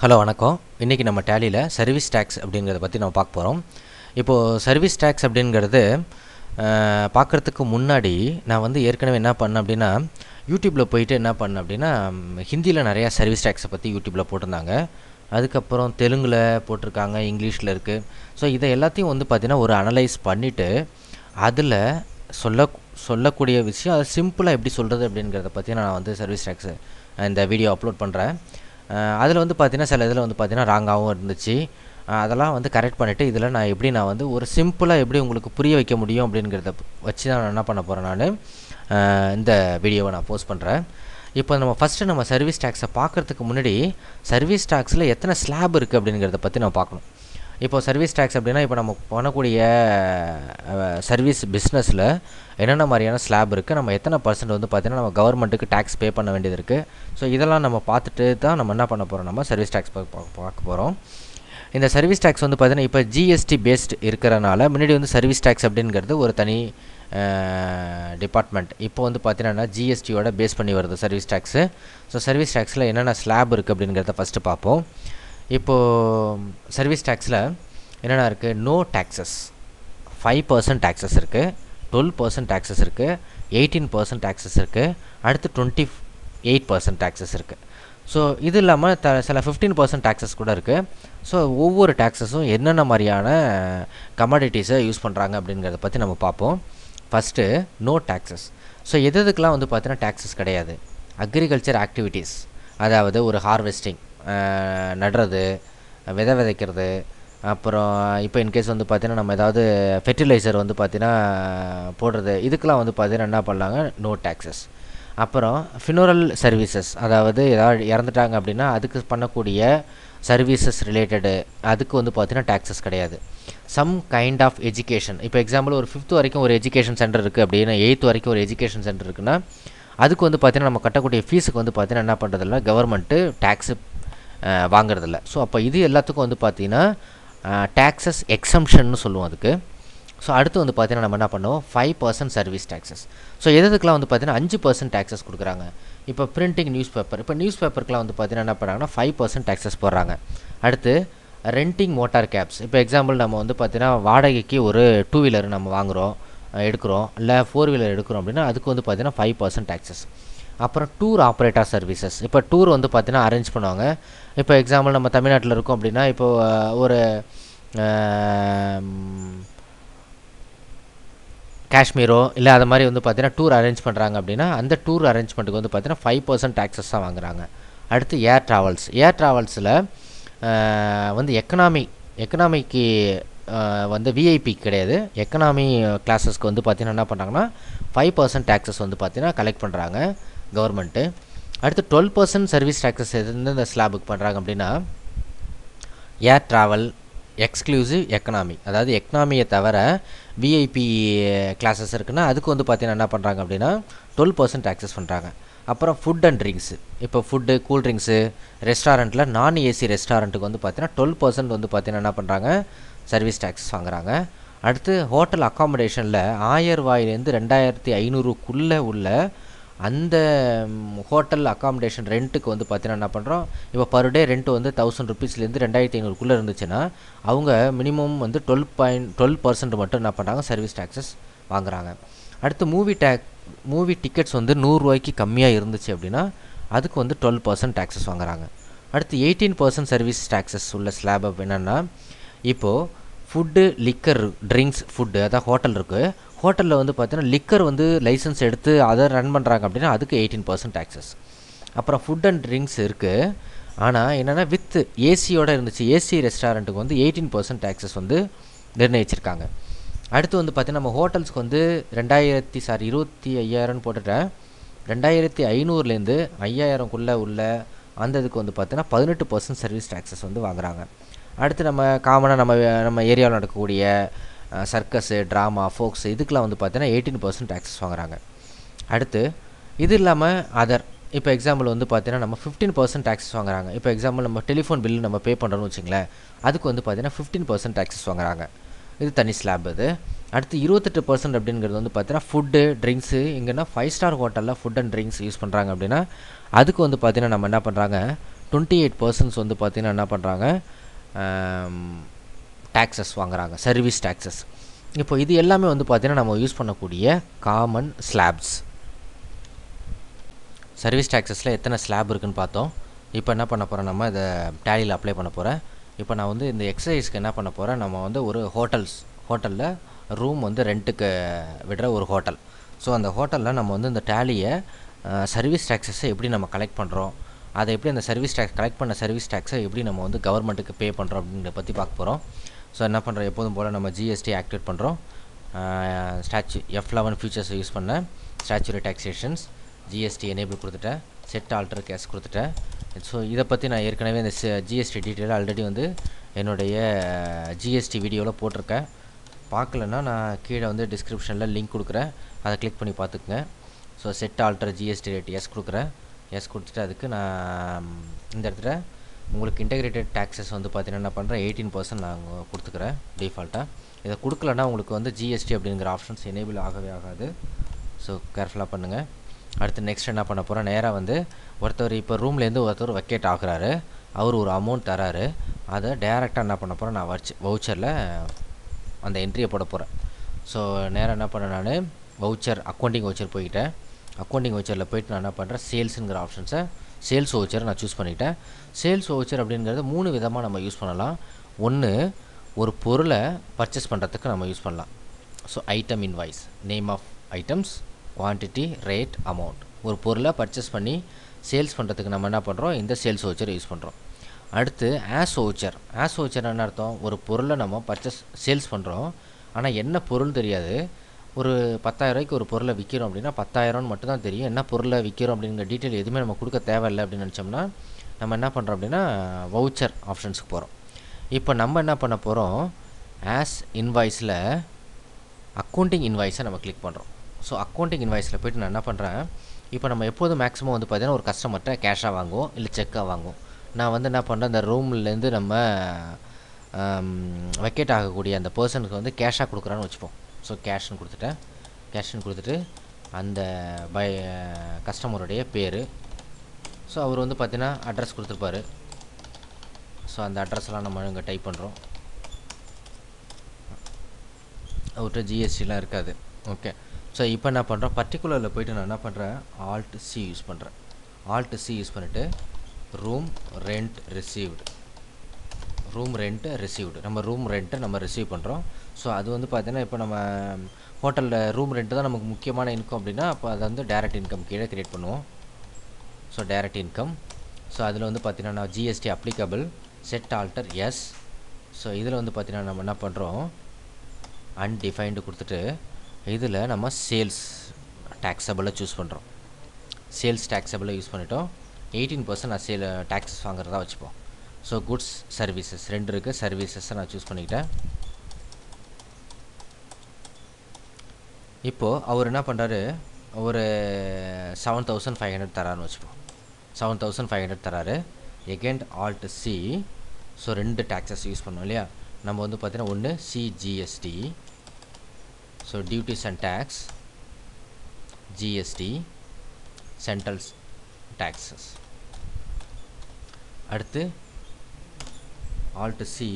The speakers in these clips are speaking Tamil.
ஹலோ வணக்கம் இன்றைக்கி நம்ம டேலியில் சர்வீஸ் டேக்ஸ் அப்படிங்கிறத பற்றி நம்ம பார்க்க போகிறோம் இப்போது சர்வீஸ் டேக்ஸ் அப்படிங்கிறது பார்க்குறதுக்கு முன்னாடி நான் வந்து ஏற்கனவே என்ன பண்ணேன் அப்படின்னா யூடியூப்பில் போயிட்டு என்ன பண்ணேன் அப்படின்னா ஹிந்தியில் நிறையா சர்வீஸ் டேக்ஸை பற்றி யூடியூப்பில் போட்டிருந்தாங்க அதுக்கப்புறம் தெலுங்கில் போட்டிருக்காங்க இங்கிலீஷில் இருக்குது ஸோ இதை எல்லாத்தையும் வந்து பார்த்திங்கன்னா ஒரு அனலைஸ் பண்ணிவிட்டு அதில் சொல்ல சொல்லக்கூடிய விஷயம் அது சிம்பிளாக எப்படி சொல்கிறது அப்படிங்கிறத பற்றி நான் வந்து சர்வீஸ் டேக்ஸு இந்த வீடியோ அப்லோட் பண்ணுறேன் அதில் வந்து பார்த்திங்கன்னா சில இதில் வந்து பார்த்தீங்கன்னா ராங்காகவும் இருந்துச்சு அதெல்லாம் வந்து கரெக்ட் பண்ணிவிட்டு இதில் நான் எப்படி நான் வந்து ஒரு சிம்பிளாக எப்படி உங்களுக்கு புரிய வைக்க முடியும் அப்படிங்கிறத வச்சு தான் நான் என்ன பண்ண போகிறேன் நான் இந்த வீடியோவை நான் போஸ்ட் பண்ணுறேன் இப்போ நம்ம ஃபஸ்ட்டு நம்ம சர்வீஸ் டேக்ஸை பார்க்குறதுக்கு முன்னாடி சர்வீஸ் டேக்ஸில் எத்தனை ஸ்லாப் இருக்குது அப்படிங்கிறத பற்றி நம்ம பார்க்கணும் இப்போ சர்வீஸ் டேக்ஸ் அப்படின்னா இப்போ நம்ம பண்ணக்கூடிய சர்வீஸ் பிஸ்னஸில் என்னென்ன மாதிரியான ஸ்லாப் இருக்குது நம்ம எத்தனை பர்சன்ட் வந்து பார்த்திங்கன்னா நம்ம கவர்மெண்ட்டுக்கு டேக்ஸ் பே பண்ண வேண்டியது இருக்குது ஸோ இதெல்லாம் நம்ம பார்த்துட்டு தான் நம்ம என்ன பண்ண போகிறோம் நம்ம சர்வீஸ் டேக்ஸ் பார்க்க போகிறோம் இந்த சர்வீஸ் டேக்ஸ் வந்து பார்த்திங்கன்னா இப்போ ஜிஎஸ்டி பேஸ்ட் இருக்கிறனால முன்னாடி வந்து சர்வீஸ் டேக்ஸ் அப்படிங்கிறது ஒரு தனி டிபார்ட்மெண்ட் இப்போ வந்து பார்த்தீங்கன்னா ஜிஎஸ்டியோட பேஸ் பண்ணி வருது சர்வீஸ் டேக்ஸு ஸோ சர்வீஸ் டேக்ஸில் என்னென்ன ஸ்லாப் இருக்குது அப்படிங்கிறத ஃபஸ்ட்டு பார்ப்போம் இப்போது சர்வீஸ் டேக்ஸில் என்னென்ன இருக்குது no taxes five percent taxes இருக்குது டுவெல் பர்சன்ட் டேக்ஸஸ் இருக்குது எயிட்டீன் பர்சன்ட் டேக்ஸஸ் இருக்குது அடுத்து டுவெண்ட்டி எயிட் பர்சன்ட் டேக்ஸஸ் இருக்குது ஸோ இது இல்லாமல் த சில ஃபிஃப்டீன் பர்சன்ட் டேக்ஸஸ் கூட இருக்குது ஸோ ஒவ்வொரு டேக்ஸஸும் என்னென்ன மாதிரியான கமாடிட்டிஸை யூஸ் பண்ணுறாங்க அப்படிங்கிறத பற்றி நம்ம பார்ப்போம் ஃபஸ்ட்டு நோ டேக்ஸஸ் ஸோ எது எதுக்கெலாம் வந்து பார்த்தீங்கன்னா டேக்ஸஸ் கிடையாது அக்ரிகல்ச்சர் ஆக்டிவிட்டீஸ் அதாவது ஒரு ஹார்வெஸ்டிங் நடுறது விதை விதைக்கிறது அப்புறம் இப்போ இன்கேஸ் வந்து பார்த்தீங்கன்னா நம்ம ஏதாவது ஃபெர்டிலைசர் வந்து பார்த்தீங்கன்னா போடுறது இதுக்கெலாம் வந்து பார்த்தீங்கன்னா என்ன பண்ணலாங்க நோ டேக்ஸஸ் அப்புறம் ஃபினோரல் சர்வீசஸ் அதாவது ஏதாவது இறந்துட்டாங்க அப்படின்னா அதுக்கு பண்ணக்கூடிய சர்வீசஸ் ரிலேட்டடு அதுக்கு வந்து பார்த்தீங்கன்னா டேக்ஸஸ் கிடையாது சம் கைண்ட் ஆஃப் எஜுகேஷன் இப்போ எக்ஸாம்பிள் ஒரு ஃபிஃப்த் வரைக்கும் ஒரு எஜுகேஷன் சென்டர் இருக்குது அப்படின்னா எயித்து வரைக்கும் ஒரு எஜுகேஷன் சென்டர் இருக்குன்னா அதுக்கு வந்து பார்த்திங்கன்னா நம்ம கட்டக்கூடிய ஃபீஸுக்கு வந்து பார்த்திங்கன்னா என்ன பண்ணுறதுல கவர்மெண்ட்டு டேக்ஸு வாங்குறதில்ல ஸோ அப்போ இது எல்லாத்துக்கும் வந்து பார்த்திங்கன்னா டேக்ஸஸ் எக்ஸம்ஷன்னு சொல்லுவோம் அதுக்கு ஸோ அடுத்து வந்து பார்த்தீங்கன்னா நம்ம என்ன பண்ணுவோம் five percent service taxes so எதுக்கெலாம் வந்து பார்த்தீங்கன்னா அஞ்சு பர்சன்ட் டேக்ஸஸ் கொடுக்குறாங்க இப்போ பிரிண்டிங் நியூஸ் பேப்பர் இப்போ நியூஸ் பேப்பருக்குலாம் வந்து பார்த்தீங்கன்னா என்ன பண்ணுறாங்கன்னா ஃபைவ் பர்சன்ட் டேக்ஸஸ் போடுறாங்க அடுத்து ரெண்டிங் மோட்டார் கேப்ஸ் இப்போ எக்ஸாம்பிள் நம்ம வந்து பார்த்தீங்கன்னா வாடகைக்கு ஒரு டூ வீலர் நம்ம வாங்குகிறோம் எடுக்கிறோம் இல்லை ஃபோர் வீலர் எடுக்கிறோம் அப்படின்னா அதுக்கு வந்து பார்த்தீங்கன்னா ஃபைவ் பர்சன்ட் டேக்ஸஸ் அப்புறம் டூர் ஆப்ரேட்டர் சர்வீசஸ் இப்போ டூர் வந்து பார்த்தீங்கன்னா அரேஞ்ச் பண்ணுவாங்க இப்போ எக்ஸாம்பிள் நம்ம தமிழ்நாட்டில் இருக்கோம் அப்படின்னா இப்போ ஒரு காஷ்மீரோ இல்லை அது மாதிரி வந்து பார்த்தீங்கன்னா டூர் அரேஞ்ச் பண்ணுறாங்க அப்படின்னா அந்த டூர் அரேஞ்ச்மெண்ட்டுக்கு வந்து பார்த்தீங்கன்னா ஃபைவ் பர்சன்ட் டேக்ஸஸ் தான் வாங்குறாங்க அடுத்து ஏர் ட்ராவல்ஸ் ஏர் ட்ராவல்ஸில் வந்து எக்கனாமி எக்கனாமிக்கு வந்து விஐபி கிடையாது எக்கனாமி கிளாஸஸ்க்கு வந்து பார்த்திங்கன்னா என்ன பண்ணுறாங்கன்னா ஃபைவ் பர்சன்ட் டேக்ஸஸ் வந்து பார்த்திங்கன்னா கலெக்ட் பண்ணுறாங்க கவர்மெண்ட்டு அடுத்து டுவெல் பர்சன்ட் சர்வீஸ் டேக்ஸஸ் வந்து இந்த ஸ்லாபுக்கு பண்ணுறாங்க அப்படின்னா ஏர் ட்ராவல் எக்ஸ்க்ளூசிவ் எக்கனாமி அதாவது எக்கனாமியை தவிர விஐபி கிளாஸஸ் இருக்குன்னா அதுக்கு வந்து பார்த்தீங்கன்னா என்ன பண்ணுறாங்க அப்படின்னா டுவெல் பர்சன்ட் டேக்ஸஸ் பண்ணுறாங்க அப்புறம் ஃபுட் அண்ட் ட்ரிங்க்ஸு இப்போ ஃபுட்டு கூல் ட்ரிங்க்ஸு ரெஸ்டாரண்ட்டில் நான் ஏசி ரெஸ்டாரண்ட்டுக்கு வந்து பார்த்தீங்கன்னா டுவெல் பர்சன்ட் வந்து பார்த்தீங்கன்னா என்ன பண்ணுறாங்க சர்வீஸ் டேக்ஸஸ் வாங்குறாங்க அடுத்து ஹோட்டல் அக்காமடேஷனில் ஆயிரம் ரூபாயிலேருந்து ரெண்டாயிரத்தி ஐநூறுக்குள்ளே உள்ள அந்த ஹோட்டல் அக்காமடேஷன் ரெண்ட்டுக்கு வந்து பார்த்தீங்கன்னா என்ன பண்ணுறோம் இப்போ பர் டே ரெண்ட் வந்து தௌசண்ட் ருபீஸ்லேருந்து ரெண்டாயிரத்தி ஐநூறுக்குள்ளே இருந்துச்சுன்னா அவங்க மினிமம் வந்து டுவெல் பாயிண்ட் டுவெல் பர்சன்ட் மட்டும் என்ன பண்ணுறாங்க சர்வீஸ் டேக்ஸஸ் வாங்குறாங்க அடுத்து மூவி டேக் மூவி டிக்கெட்ஸ் வந்து நூறுரூவாய்க்கு கம்மியாக இருந்துச்சு அப்படின்னா அதுக்கு வந்து டுவெல் பர்சன்ட் டேக்ஸஸ் வாங்குறாங்க அடுத்து எயிட்டீன் பர்சன்ட் சர்வீஸ் டேக்ஸஸ் உள்ள ஸ்லாப் என்னென்னா இப்போது ஃபுட்டு லிக்கர் ட்ரிங்க்ஸ் ஃபுட்டு அதான் ஹோட்டல் இருக்குது ஹோட்டலில் வந்து பார்த்தீங்கன்னா லிக்கர் வந்து லைசன்ஸ் எடுத்து அதை ரன் பண்ணுறாங்க அப்படின்னா அதுக்கு எயிட்டீன் பர்சன்ட் டேக்ஸஸ் அப்புறம் ஃபுட் அண்ட் ட்ரிங்க்ஸ் இருக்குது ஆனால் என்னென்னா வித் ஏசியோடு இருந்துச்சு ஏசி ரெஸ்டாரண்ட்டுக்கு வந்து எயிட்டீன் பர்சன்ட் டேக்ஸஸ் வந்து நிர்ணயிச்சிருக்காங்க அடுத்து வந்து பார்த்திங்கன்னா நம்ம ஹோட்டல்ஸ்க்கு வந்து ரெண்டாயிரத்தி சாரி இருபத்தி ஐயாயிரம்னு போட்டுட்டேன் ரெண்டாயிரத்தி ஐநூறுலேருந்து ஐயாயிரம்குள்ளே உள்ள அந்த இதுக்கு வந்து பார்த்தீங்கன்னா பதினெட்டு பர்சன்ட் சர்வீஸ் டேக்ஸஸ் வந்து வாங்குறாங்க அடுத்து நம்ம காமனாக நம்ம நம்ம ஏரியாவில் நடக்கக்கூடிய சர்க்கஸ்ஸு ட்ராமா ஃபோக்ஸு இதுக்கெலாம் வந்து பார்த்தீங்கன்னா எயிட்டீன் பர்சன்ட் டேக்ஸஸ் வாங்குறாங்க அடுத்து இது இல்லாமல் அதர் இப்போ எக்ஸாம்பிள் வந்து பார்த்தீங்கன்னா நம்ம ஃபிஃப்டீன் பர்சன்ட் டேக்ஸஸ் வாங்குறாங்க இப்போ எக்ஸாம்பிள் நம்ம டெலிஃபோன் பில் நம்ம பே பண்ணுறோம்னு வச்சுங்களேன் அதுக்கு வந்து பார்த்தீங்கன்னா ஃபிஃப்டீன் பர்சன்ட் டேக்ஸஸ் வாங்குறாங்க இது தனி ஸ்லாப் இது அடுத்து இருபத்தெட்டு பர்சன்ட் அப்படிங்கிறது வந்து பார்த்தீங்கன்னா ஃபுட்டு ட்ரிங்க்ஸு எங்கன்னா ஃபைவ் ஸ்டார் ஹோட்டலில் ஃபுட் அண்ட் ட்ரிங்க்ஸ் யூஸ் பண்ணுறாங்க அப்படின்னா அதுக்கு வந்து பார்த்தீங்கன்னா நம்ம என்ன பண்ணுறாங்க டுவெண்ட்டி எயிட் பர்சன்ட்ஸ் வந்து பார்த்திங்கன்னா என்ன பண்ணுறாங்க டேக்ஸஸ் வாங்குகிறாங்க சர்வீஸ் டேக்ஸஸ் இப்போ இது எல்லாமே வந்து பார்த்திங்கன்னா நம்ம யூஸ் பண்ணக்கூடிய காமன் ஸ்லாப்ஸ் சர்வீஸ் டேக்ஸஸில் எத்தனை ஸ்லாப் இருக்குதுன்னு பார்த்தோம் இப்போ என்ன பண்ண போகிறோம் நம்ம இதை டேலியில் அப்ளை பண்ண போகிறேன் இப்போ நான் வந்து இந்த எக்ஸசைஸ்க்கு என்ன பண்ண போகிறேன் நம்ம வந்து ஒரு ஹோட்டல்ஸ் ஹோட்டலில் ரூம் வந்து ரெண்ட்டுக்கு விடுற ஒரு ஹோட்டல் ஸோ அந்த ஹோட்டலில் நம்ம வந்து இந்த டேலியை சர்வீஸ் டேக்ஸஸை எப்படி நம்ம கலெக்ட் பண்ணுறோம் அதை எப்படி அந்த சர்வீஸ் டேக்ஸ் கலெக்ட் பண்ண சர்வீஸ் டேக்ஸை எப்படி நம்ம வந்து கவர்மெண்ட்டுக்கு பே பண்ணுறோம் அப்படின்றத பற்றி பார்க்க போகிறோம் ஸோ என்ன பண்ணுறோம் எப்போதும் போல் நம்ம ஜிஎஸ்டி ஆக்டிவேட் பண்ணுறோம் ஸ்டாச்சு எஃப் லெவன் ஃபியூச்சர்ஸை யூஸ் பண்ண ஸ்டாச்சுரி டேக்ஸேஷன்ஸ் ஜிஎஸ்டி எனேபிள் கொடுத்துட்டேன் செட் ஆல்டர் கேஸ் கொடுத்துட்டேன் ஸோ இதை பற்றி நான் ஏற்கனவே இந்த ஜிஎஸ்டி டீட்டெயில் ஆல்ரெடி வந்து என்னுடைய ஜிஎஸ்டி வீடியோவில் போட்டிருக்கேன் பார்க்கலன்னா நான் கீழே வந்து டிஸ்கிரிப்ஷனில் லிங்க் கொடுக்குறேன் அதை கிளிக் பண்ணி பார்த்துக்குங்க so set alter GST rate yes கொடுக்குறேன் எஸ் கொடுத்துட்டு அதுக்கு நான் இந்த இடத்துல உங்களுக்கு இன்டெகிரேட்டட் டேக்ஸஸ் வந்து பார்த்தீங்கன்னா என்ன பண்ணுறேன் எயிட்டீன் பர்சன்ட் நான் கொடுத்துக்கிறேன் டிஃபால்ட்டாக இதை கொடுக்கலன்னா உங்களுக்கு வந்து ஜிஎஸ்டி அப்படிங்கிற ஆப்ஷன்ஸ் எனேபிள் ஆகவே ஆகாது ஸோ கேர்ஃபுல்லாக பண்ணுங்கள் அடுத்து நெக்ஸ்ட் என்ன பண்ண போகிறோம் நேராக வந்து ஒருத்தர் இப்போ ரூம்லேருந்து ஒருத்தர் வெக்கேட் ஆகுறாரு அவர் ஒரு அமௌண்ட் தராரு அதை டேரெக்டாக என்ன பண்ண போகிறேன் நான் வச்சு வவுச்சரில் அந்த என்ட்ரியை போட போகிறேன் ஸோ நேராக என்ன பண்ண நான் வவுச்சர் அக்கௌண்டிங் வவுச்சர் போய்கிட்டேன் அக்கௌண்டிங் ஓச்சரில் போய்ட்டு நான் என்ன பண்ணுறேன் சேல்ஸுங்கிற ஆப்ஷன்ஸை சேல்ஸ் ஓச்சரை நான் சூஸ் பண்ணிட்டேன் சேல்ஸ் ஓச்சர் அப்படிங்கிறது மூணு விதமாக நம்ம யூஸ் பண்ணலாம் ஒன்று ஒரு பொருளை பர்ச்சேஸ் பண்ணுறதுக்கு நம்ம யூஸ் பண்ணலாம் so item invoice name of items quantity rate amount ஒரு பொருளை பர்ச்சேஸ் பண்ணி சேல்ஸ் பண்ணுறதுக்கு நம்ம என்ன பண்ணுறோம் இந்த சேல்ஸ் ஓச்சர் யூஸ் பண்ணுறோம் அடுத்து ஆஸ் ஓச்சர் ஆஸ் ஓச்சர் என்ன அர்த்தம் ஒரு பொருளை நம்ம பர்ச்சேஸ் சேல்ஸ் பண்ணுறோம் ஆனால் என்ன பொருள் தெரியாது ஒரு பத்தாயிரரூவாய்க்கு ஒரு பொருளை விற்கிறோம் அப்படின்னா பத்தாயிரம்னு மட்டும் தான் தெரியும் என்ன பொருளை விற்கிறோம் அப்படிங்கிற டீட்டெயில் எதுவுமே நம்ம கொடுக்க தேவையில்லை அப்படின்னு நினச்சோம்னா நம்ம என்ன பண்ணுறோம் அப்படின்னா வவுச்சர் ஆப்ஷன்ஸுக்கு போகிறோம் இப்போ நம்ம என்ன பண்ண போகிறோம் ஆஸ் இன்வாய்ஸில் அக்கௌண்டிங் இன்வாய்ஸை நம்ம கிளிக் பண்ணுறோம் ஸோ அக்கௌண்டிங் இன்வாய்ஸில் போய்ட்டு நான் என்ன பண்ணுறேன் இப்போ நம்ம எப்போதும் மேக்ஸிமம் வந்து பார்த்திங்கன்னா ஒரு கஸ்டமர்கிட்ட கேஷாக வாங்குவோம் இல்லை செக்காக வாங்குவோம் நான் வந்து என்ன பண்ணுறேன் அந்த ரூம்லேருந்து நம்ம வெக்கேட் ஆகக்கூடிய அந்த பர்சனுக்கு வந்து கேஷாக கொடுக்குறான்னு வச்சுப்போம் ஸோ கேஷ்னு கொடுத்துட்டேன் கேஷ்னு கொடுத்துட்டு அந்த பை கஸ்டமருடைய பேர் ஸோ அவர் வந்து பார்த்திங்கன்னா அட்ரஸ் கொடுத்துருப்பாரு ஸோ அந்த அட்ரஸ்லாம் நம்ம இங்கே டைப் பண்ணுறோம் அவர்கிட்ட ஜிஎஸ்டிலாம் இருக்காது ஓகே ஸோ இப்போ என்ன பண்ணுறோம் பர்டிகுலரில் போய்ட்டு நான் என்ன பண்ணுறேன் ஆல்ட் சி யூஸ் பண்ணுறேன் ஆல்ட் சி யூஸ் பண்ணிவிட்டு room rent received room rent received நம்ம ரூம் ரெண்ட்டை நம்ம ரிசீவ் பண்ணுறோம் ஸோ அது வந்து பார்த்தீங்கன்னா இப்போ நம்ம ஹோட்டலில் ரூம் ரெண்ட் தான் நமக்கு முக்கியமான இன்கம் அப்படின்னா அப்போ அதை வந்து டேரக்ட் இன்கம் கீழே க்ரியேட் பண்ணுவோம் ஸோ டேரக்ட் இன்கம் ஸோ அதில் வந்து பார்த்தீங்கன்னா நான் GST applicable set alter yes so இதில் வந்து பார்த்தீங்கன்னா நம்ம என்ன பண்ணுறோம் அன்டிஃபைன்டு கொடுத்துட்டு இதில் நம்ம சேல்ஸ் டேக்ஸபிளாக சூஸ் பண்ணுறோம் சேல்ஸ் டேக்ஸபிளாக யூஸ் பண்ணிட்டோம் எயிட்டீன் பர்சன்ட் நான் சேல் டேக்ஸஸ் வாங்குறதா வச்சுப்போம் ஸோ குட்ஸ் சர்வீசஸ் ரெண்டு இருக்குது சர்வீசஸ்ஸை நான் சூஸ் பண்ணிக்கிட்டேன் இப்போது அவர் என்ன பண்ணுறாரு ஒரு செவன் தௌசண்ட் ஃபைவ் ஹண்ட்ரட் தரான்னு வச்சுப்போம் செவன் தௌசண்ட் ஃபைவ் ஹண்ட்ரட் தராரு எகேண்ட் ஆல்ட் சி ஸோ ரெண்டு டேக்ஸஸ் யூஸ் பண்ணோம் இல்லையா நம்ம வந்து பார்த்தீங்கன்னா ஒன்று CGST so duties and tax GST central taxes அடுத்து alt C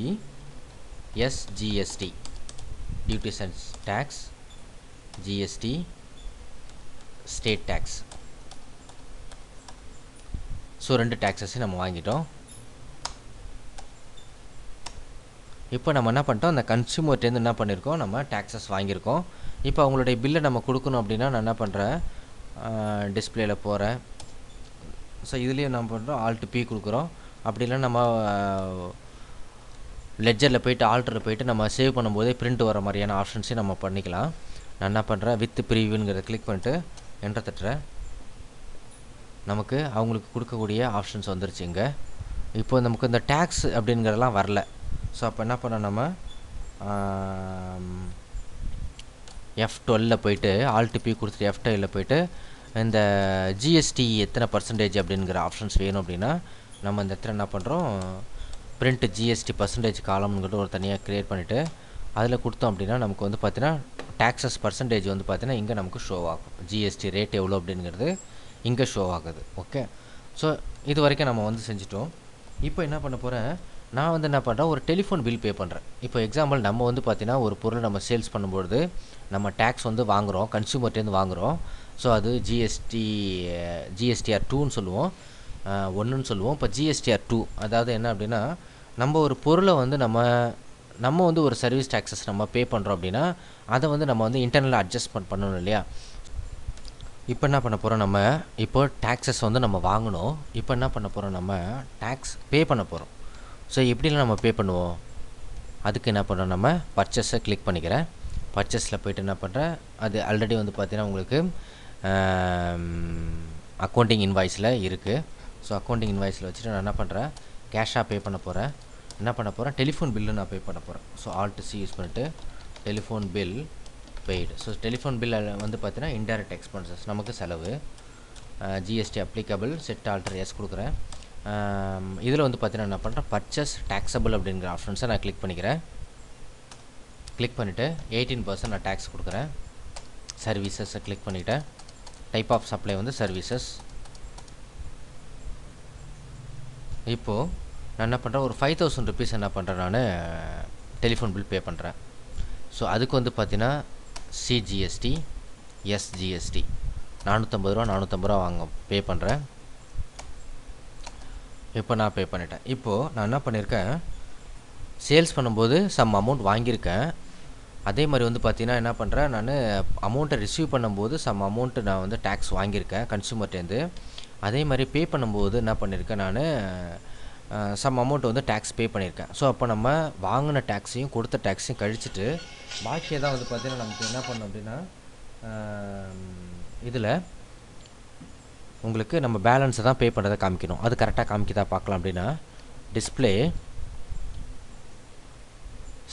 SGST duties and tax GST state tax so ரெண்டு டேக்ஸஸ் நம்ம வாங்கிட்டோம் இப்போ நம்ம என்ன பண்ணிட்டோம் அந்த கன்சியூமர்ட்டேருந்து என்ன பண்ணியிருக்கோம் நம்ம டேக்ஸஸ் வாங்கியிருக்கோம் இப்போ அவங்களுடைய பில்லை நம்ம கொடுக்கணும் அப்படின்னா நான் என்ன பண்ணுறேன் டிஸ்பிளேயில் போகிறேன் ஸோ இதுலேயும் நம்ம பண்ணுறோம் ஆல்ட் பி கொடுக்குறோம் அப்படி இல்லை நம்ம லெட்ஜரில் போயிட்டு ஆல்டரில் போயிட்டு நம்ம சேவ் பண்ணும்போதே பிரிண்ட் வர மாதிரியான ஆப்ஷன்ஸையும் நம்ம பண்ணிக்கலாம் நான் என்ன பண்ணுறேன் வித் ப்ரீவியூங்கிறத கிளிக் பண்ணிட்டு என்ற தட்டுறேன் நமக்கு அவங்களுக்கு கொடுக்கக்கூடிய ஆப்ஷன்ஸ் வந்துருச்சு இங்கே இப்போது நமக்கு இந்த டேக்ஸ் அப்படிங்கிறதெல்லாம் வரல ஸோ அப்போ என்ன பண்ண நம்ம எஃப் டுவெல்ல போயிட்டு ஆல்டிபி கொடுத்துட்டு எஃப் டுவெலில் போயிட்டு இந்த ஜிஎஸ்டி எத்தனை பர்சன்டேஜ் அப்படிங்கிற ஆப்ஷன்ஸ் வேணும் அப்படின்னா நம்ம இந்த இடத்துல என்ன பண்ணுறோம் பிரிண்ட் ஜிஎஸ்டி பர்சன்டேஜ் காலம்ங்கிறது ஒரு தனியாக க்ரியேட் பண்ணிவிட்டு அதில் கொடுத்தோம் அப்படின்னா நமக்கு வந்து பார்த்தீங்கன்னா டேக்ஸஸ் பர்சன்டேஜ் வந்து பார்த்தீங்கன்னா இங்கே நமக்கு ஷோ ஆகும் ஜிஎஸ்டி ரேட் எவ்வளோ அப்படிங்கிறது இங்கே ஷோ ஆகுது ஓகே ஸோ இது வரைக்கும் நம்ம வந்து செஞ்சிட்டோம் இப்போ என்ன பண்ண போகிறேன் நான் வந்து என்ன பண்ணுறேன் ஒரு டெலிஃபோன் பில் பே பண்ணுறேன் இப்போ எக்ஸாம்பிள் நம்ம வந்து பார்த்தீங்கன்னா ஒரு பொருள் நம்ம சேல்ஸ் பண்ணும்பொழுது நம்ம டேக்ஸ் வந்து வாங்குகிறோம் கன்சியூமர்ட்டேருந்து வாங்குகிறோம் ஸோ அது ஜிஎஸ்டி ஜிஎஸ்டிஆர் டூன்னு சொல்லுவோம் ஒன்றுன்னு சொல்லுவோம் இப்போ ஜிஎஸ்டிஆர் டூ அதாவது என்ன அப்படின்னா நம்ம ஒரு பொருளை வந்து நம்ம நம்ம வந்து ஒரு சர்வீஸ் டேக்ஸஸ் நம்ம பே பண்ணுறோம் அப்படின்னா அதை வந்து நம்ம வந்து இன்டர்னலாக அட்ஜஸ்ட்மெண்ட் பண்ணணும் இல்லையா இப்போ என்ன பண்ண போகிறோம் நம்ம இப்போ டேக்ஸஸ் வந்து நம்ம வாங்கணும் இப்போ என்ன பண்ண போகிறோம் நம்ம டேக்ஸ் பே பண்ண போகிறோம் ஸோ எப்படிலாம் நம்ம பே பண்ணுவோம் அதுக்கு என்ன பண்ணுறோம் நம்ம பர்ச்சஸை கிளிக் பண்ணிக்கிறேன் பர்ச்சஸில் போய்ட்டு என்ன பண்ணுறேன் அது ஆல்ரெடி வந்து பார்த்திங்கன்னா உங்களுக்கு அக்கௌண்டிங் இன்வாய்ஸில் இருக்குது ஸோ அக்கௌண்டிங் இன்வாய்ஸில் வச்சுட்டு நான் என்ன பண்ணுறேன் கேஷாக பே பண்ண போகிறேன் என்ன பண்ண போகிறேன் டெலிஃபோன் பில்லு நான் பே பண்ண போகிறேன் ஸோ ஆல்ட் சி யூஸ் பண்ணிட்டு telephone bill paid so telephone பில்லில் வந்து பார்த்தீங்கன்னா இன்டைரக்ட் எக்ஸ்பென்சஸ் நமக்கு செலவு GST applicable set alter yes கொடுக்குறேன் இதில் வந்து பார்த்தீங்கன்னா என்ன பண்ணுறேன் பர்ச்சஸ் டேக்ஸபிள் அப்படிங்கிற ஆப்ஷன்ஸை நான் கிளிக் பண்ணிக்கிறேன் கிளிக் பண்ணிவிட்டு எயிட்டீன் பர்சன்ட் நான் டேக்ஸ் கொடுக்குறேன் சர்வீசஸை கிளிக் பண்ணிவிட்டேன் டைப் ஆஃப் சப்ளை வந்து சர்வீசஸ் இப்போது நான் என்ன பண்ணுறேன் ஒரு ஃபைவ் தௌசண்ட் ருபீஸ் என்ன பண்ணுறேன் நான் டெலிஃபோன் பில் பே பண்ணுறேன் ஸோ அதுக்கு வந்து பார்த்தீங்கன்னா சிஜிஎஸ்டி எஸ்ஜிஎஸ்டி நானூற்றம்பது ரூபா நானூற்றம்பது ரூபா வாங்க பே பண்ணுறேன் இப்போ நான் பே பண்ணிட்டேன் இப்போது நான் என்ன பண்ணியிருக்கேன் சேல்ஸ் பண்ணும்போது சம் அமௌண்ட் வாங்கியிருக்கேன் அதே மாதிரி வந்து பார்த்தீங்கன்னா என்ன பண்ணுறேன் நான் அமௌண்ட்டை ரிசீவ் பண்ணும்போது சம் அமௌண்ட்டு நான் வந்து டேக்ஸ் வாங்கியிருக்கேன் கன்சூமர்ட்டேருந்து அதே மாதிரி பே பண்ணும்போது என்ன பண்ணியிருக்கேன் நான் சம் அமௌண்ட் வந்து டேக்ஸ் பே பண்ணியிருக்கேன் ஸோ அப்போ நம்ம வாங்கின டேக்ஸையும் கொடுத்த டேக்ஸையும் கழிச்சுட்டு பாக்கியை தான் வந்து பார்த்திங்கன்னா நமக்கு என்ன பண்ணோம் அப்படின்னா இதில் உங்களுக்கு நம்ம பேலன்ஸை தான் பே பண்ணுறதை காமிக்கணும் அது கரெக்டாக காமிக்கதா பார்க்கலாம் அப்படின்னா display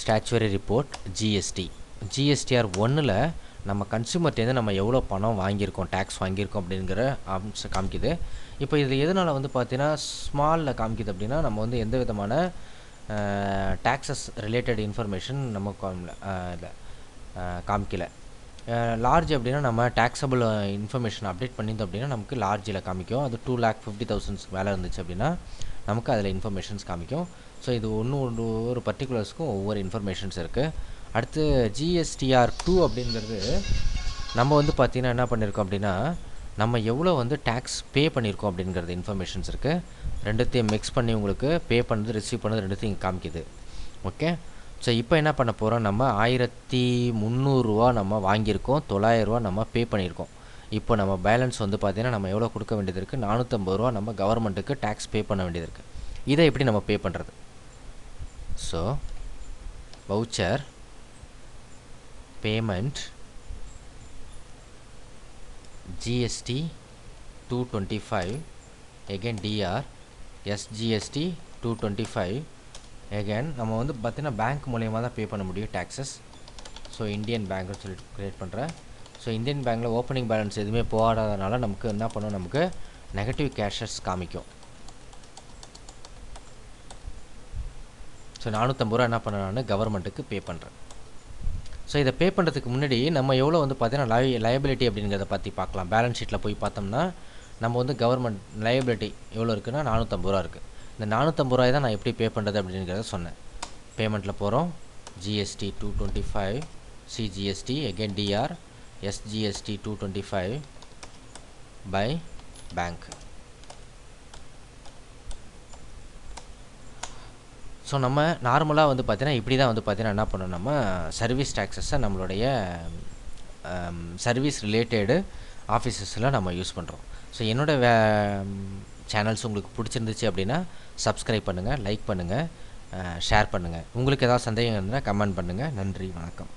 statutory report GST GSTR ஒன்றில் நம்ம கன்சியூமர்ட்டேருந்து நம்ம எவ்வளோ பணம் வாங்கியிருக்கோம் டேக்ஸ் வாங்கியிருக்கோம் அப்படிங்கிற காமிக்குது இப்போ இது எதனால் வந்து பார்த்தீங்கன்னா ஸ்மாலில் காமிக்குது அப்படின்னா நம்ம வந்து எந்த விதமான டேக்ஸஸ் ரிலேட்டட் இன்ஃபர்மேஷன் நம்ம இல்லை காமிக்கல லார்ஜ் அப்படின்னா நம்ம டேக்ஸபிள் இன்ஃபர்மேஷன் அப்டேட் பண்ணியிருந்தோம் அப்படின்னா நமக்கு லார்ஜில் காமிக்கும் அது டூ லேக் ஃபிஃப்டி தௌசண்ட்ஸ்க்கு மேலே இருந்துச்சு அப்படின்னா நமக்கு அதில் இன்ஃபர்மேஷன்ஸ் காமிக்கும் ஸோ இது ஒன்று ஒன்று ஒரு பர்டிகுலர்ஸ்க்கும் ஒவ்வொரு இன்ஃபர்மேஷன்ஸ் இருக்குது அடுத்து ஜிஎஸ்டிஆர் டூ அப்படிங்கிறது நம்ம வந்து பார்த்திங்கன்னா என்ன பண்ணியிருக்கோம் அப்படின்னா நம்ம எவ்வளோ வந்து டேக்ஸ் பே பண்ணியிருக்கோம் அப்படிங்கிறது இன்ஃபர்மேஷன்ஸ் இருக்குது ரெண்டுத்தையும் மிக்ஸ் பண்ணி உங்களுக்கு பே பண்ணுறது ரிசீவ் பண்ணுறது ரெண்டுத்தையும் காமிக்குது ஓகே ஸோ இப்போ என்ன பண்ண போகிறோம் நம்ம ஆயிரத்தி முந்நூறுரூவா நம்ம வாங்கியிருக்கோம் தொள்ளாயிரரூவா நம்ம பே பண்ணியிருக்கோம் இப்போ நம்ம பேலன்ஸ் வந்து பார்த்திங்கன்னா நம்ம எவ்வளோ கொடுக்க வேண்டியது இருக்குது நானூற்றம்பது ரூபா நம்ம கவர்மெண்ட்டுக்கு டேக்ஸ் பே பண்ண வேண்டியது இருக்குது இதை எப்படி நம்ம பே பண்ணுறது so voucher payment GST 225 again DR SGST 225 again நம்ம வந்து பார்த்தீங்கன்னா பேங்க் மூலியமாக தான் பே பண்ண முடியும் டேக்ஸஸ் ஸோ இந்தியன் பேங்க்னு சொல்லிட்டு க்ரியேட் பண்ணுறேன் ஸோ இந்தியன் பேங்க்கில் ஓப்பனிங் பேலன்ஸ் எதுவுமே போகாதனால நமக்கு என்ன பண்ணும் நமக்கு நெகட்டிவ் கேஷஸ் காமிக்கும் ஸோ நானூற்றம்பது ரூபா என்ன பண்ணுறேன் நான் கவர்மெண்ட்டுக்கு பே பண்ணுறேன் ஸோ இதை பே பண்ணுறதுக்கு முன்னாடி நம்ம எவ்வளோ வந்து பார்த்தீங்கன்னா லை லயபிலிட்டி அப்படிங்கிறத பற்றி பார்க்கலாம் பேலன்ஸ் ஷீட்டில் போய் பார்த்தோம்னா நம்ம வந்து கவர்மெண்ட் லயபிலிட்டி எவ்வளோ இருக்குன்னா நானூற்றம்பது ரூபா இருக்குது இந்த நானூற்றம்பது ரூபாய் தான் நான் எப்படி பே பண்ணுறது அப்படிங்கிறத சொன்னேன் பேமெண்ட்டில் போகிறோம் GST two twenty five CGST again DR SGST two twenty five by bank so நம்ம நார்மலாக வந்து பார்த்தீங்கன்னா இப்படி தான் வந்து பார்த்தீங்கன்னா என்ன பண்ணணும் நம்ம சர்வீஸ் டேக்ஸஸை நம்மளுடைய சர்வீஸ் ரிலேட்டடு ஆஃபீஸஸில் நம்ம யூஸ் பண்ணுறோம் ஸோ என்னோடய வே சேனல்ஸ் உங்களுக்கு பிடிச்சிருந்துச்சு அப்படின்னா சப்ஸ்கிரைப் பண்ணுங்கள் லைக் பண்ணுங்கள் ஷேர் பண்ணுங்கள் உங்களுக்கு ஏதாவது சந்தேகம் இருந்தால் கமெண்ட் பண்ணுங்கள் நன்றி வணக்கம்